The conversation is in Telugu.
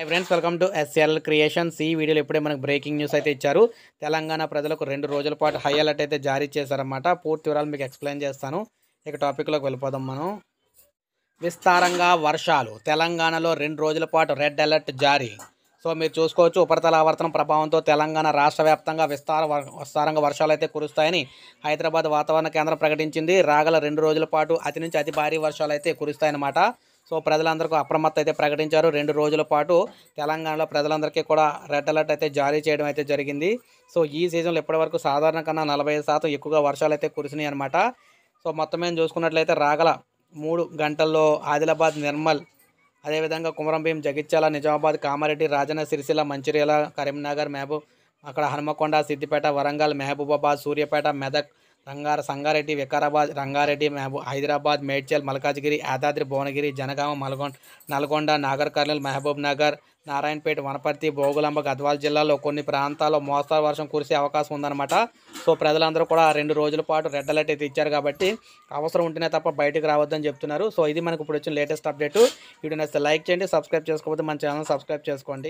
high friends welcome to SL creations ఈ వీడియోలో ఇప్పుడే మనకు బ్రేకింగ్ న్యూస్ అయితే ఇచ్చారు తెలంగాణ ప్రజలకు రెండు రోజుల పాటు హై అలర్ట్ అయితే జారీ చేశారన్నమాట పూర్తి వివరాలు మీకు ఎక్స్ప్లెయిన్ చేస్తాను ఇక టాపిక్లోకి వెళ్ళిపోదాం మనం విస్తారంగా వర్షాలు తెలంగాణలో రెండు రోజుల పాటు రెడ్ అలర్ట్ జారీ సో మీరు చూసుకోవచ్చు ఉపరితల ఆవర్తనం ప్రభావంతో తెలంగాణ రాష్ట్ర వ్యాప్తంగా విస్తార విస్తారంగా వర్షాలు అయితే కురుస్తాయని హైదరాబాద్ వాతావరణ కేంద్రం ప్రకటించింది రాగల రెండు రోజుల పాటు అతి నుంచి అతి భారీ వర్షాలు అయితే కురుస్తాయన్నమాట సో ప్రజలందరికీ అప్రమత్త అయితే ప్రకటించారు రెండు రోజుల పాటు తెలంగాణలో ప్రజలందరికీ కూడా రెడ్ అలర్ట్ అయితే జారీ చేయడం అయితే జరిగింది సో ఈ సీజన్లో ఇప్పటివరకు సాధారణ కన్నా నలభై శాతం ఎక్కువగా వర్షాలు అయితే కురిసినాయి అనమాట సో మొత్తం మేము చూసుకున్నట్లయితే రాగల మూడు గంటల్లో ఆదిలాబాద్ నిర్మల్ అదేవిధంగా కుమరంభీం జగిత్యాల నిజామాబాద్ కామారెడ్డి రాజన్న సిరిసిల్ల మంచిర్యాల కరీంనగర్ మహబూబ్ అక్కడ హనుమకొండ సిద్దిపేట వరంగల్ మహబూబాబాద్ సూర్యపేట మెదక్ రంగార సంగారెడ్డి వికారాబాద్ రంగారెడ్డి మహబూబ్ హైదరాబాద్ మేడ్చల్ మల్కాజ్గిరి యాదాద్రి భువనగిరి జనగామ మల్గొండ నల్గొండ నాగర్ కర్నూలు మహబూబ్ నగర్ నారాయణపేట వనపర్తి భోగులంబ గద్వాల జిల్లాలో కొన్ని ప్రాంతాల్లో మోస్తరు వర్షం కురిసే అవకాశం ఉందన్నమాట సో ప్రజలందరూ కూడా రెండు రోజుల పాటు రెడ్ అలర్ట్ అయితే ఇచ్చారు కాబట్టి అవసరం ఉంటేనే తప్ప బయటకు రావద్దని చెప్తున్నారు సో ఇది మనకు ఇప్పుడు వచ్చిన లేటెస్ట్ అప్డేట్ వీడియో నచ్చితే లైక్ చేయండి సబ్స్క్రైబ్ చేసుకోకపోతే మన ఛానల్ సబ్స్క్రైబ్ చేసుకోండి